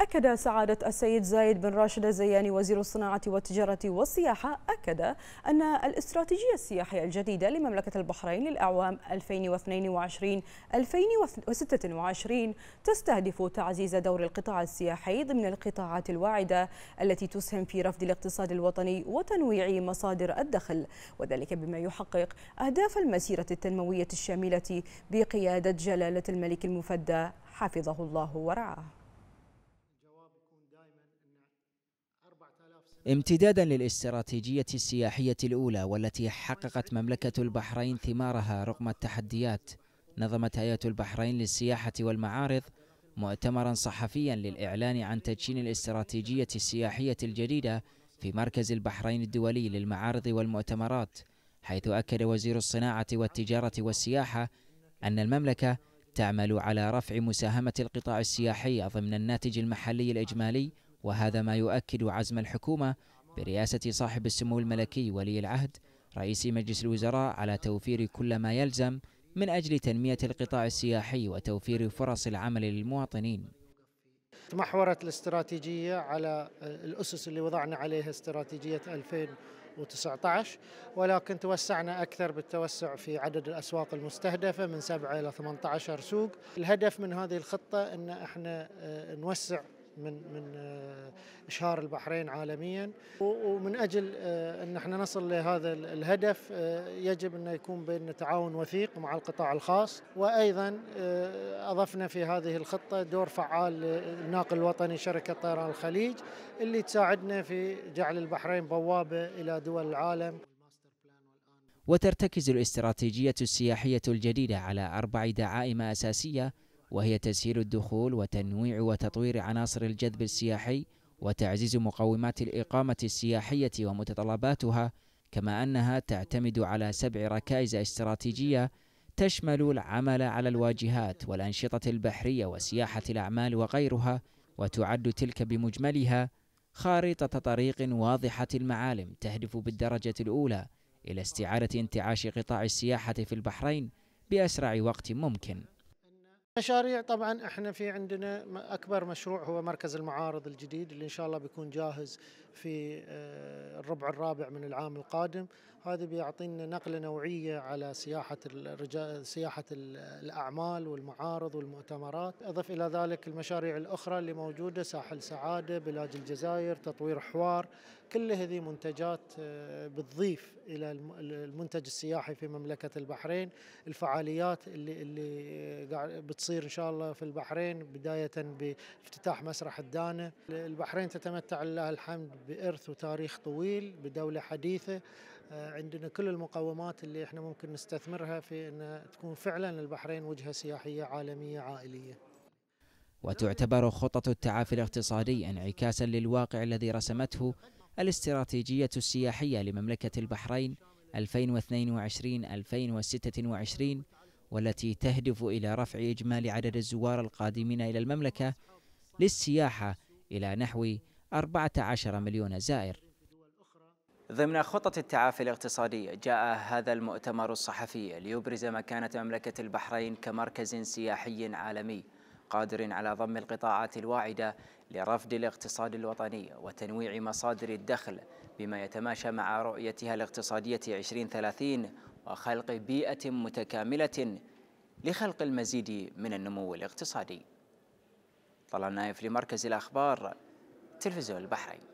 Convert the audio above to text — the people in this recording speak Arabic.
أكد سعادة السيد زايد بن راشد الزياني وزير الصناعة والتجارة والسياحة أكد أن الاستراتيجية السياحية الجديدة لمملكة البحرين للأعوام 2022-2026 تستهدف تعزيز دور القطاع السياحي ضمن القطاعات الواعدة التي تسهم في رفض الاقتصاد الوطني وتنويع مصادر الدخل وذلك بما يحقق أهداف المسيرة التنموية الشاملة بقيادة جلالة الملك المفدى حفظه الله ورعاه امتدادا للاستراتيجية السياحية الأولى والتي حققت مملكة البحرين ثمارها رغم التحديات نظمت هيئة البحرين للسياحة والمعارض مؤتمرا صحفيا للإعلان عن تدشين الاستراتيجية السياحية الجديدة في مركز البحرين الدولي للمعارض والمؤتمرات حيث أكد وزير الصناعة والتجارة والسياحة أن المملكة تعمل على رفع مساهمة القطاع السياحي ضمن الناتج المحلي الإجمالي وهذا ما يؤكد عزم الحكومة برئاسة صاحب السمو الملكي ولي العهد رئيس مجلس الوزراء على توفير كل ما يلزم من أجل تنمية القطاع السياحي وتوفير فرص العمل للمواطنين تمحورت الاستراتيجية على الأسس اللي وضعنا عليها استراتيجية 2019 ولكن توسعنا أكثر بالتوسع في عدد الأسواق المستهدفة من 7 إلى 18 سوق الهدف من هذه الخطة أن احنا آه، نوسع من من آه، اشهار البحرين عالميا ومن اجل آه، ان احنا نصل لهذا الهدف آه، يجب ان يكون بيننا تعاون وثيق مع القطاع الخاص وايضا اضفنا في هذه الخطه دور فعال للناقل الوطني شركه طيران الخليج اللي تساعدنا في جعل البحرين بوابه الى دول العالم وترتكز الاستراتيجية السياحية الجديدة على أربع دعائم أساسية وهي تسهيل الدخول وتنويع وتطوير عناصر الجذب السياحي وتعزيز مقومات الإقامة السياحية ومتطلباتها كما أنها تعتمد على سبع ركائز استراتيجية تشمل العمل على الواجهات والأنشطة البحرية وسياحة الأعمال وغيرها وتعد تلك بمجملها خارطة طريق واضحة المعالم تهدف بالدرجة الأولى إلى استعادة انتعاش قطاع السياحة في البحرين بأسرع وقت ممكن مشاريع طبعا احنا في عندنا اكبر مشروع هو مركز المعارض الجديد اللي ان شاء الله بيكون جاهز في آه، الربع الرابع من العام القادم هذا بيعطينا نقله نوعيه على سياحه الرجال سياحه الاعمال والمعارض والمؤتمرات اضف الى ذلك المشاريع الاخرى اللي موجوده ساحل سعاده بلاد الجزائر تطوير حوار كل هذه منتجات آه، بتضيف الى المنتج السياحي في مملكه البحرين الفعاليات اللي اللي آه، بتصير ان شاء الله في البحرين بدايه بافتتاح مسرح الدانه البحرين تتمتع لله الحمد بإرث وتاريخ طويل بدولة حديثة آه، عندنا كل المقومات اللي احنا ممكن نستثمرها في أن تكون فعلا البحرين وجهة سياحية عالمية عائلية وتعتبر خطط التعافي الاقتصادي انعكاسا للواقع الذي رسمته الاستراتيجية السياحية لمملكة البحرين 2022-2026 والتي تهدف إلى رفع إجمالي عدد الزوار القادمين إلى المملكة للسياحة إلى نحو 14 مليون زائر ضمن خطة التعافي الاقتصادي جاء هذا المؤتمر الصحفي ليبرز مكانة مملكة البحرين كمركز سياحي عالمي قادر على ضم القطاعات الواعدة لرفد الاقتصاد الوطني وتنويع مصادر الدخل بما يتماشى مع رؤيتها الاقتصادية 2030 وخلق بيئة متكاملة لخلق المزيد من النمو الاقتصادي طلال نايف لمركز الأخبار تلفزيون البحرين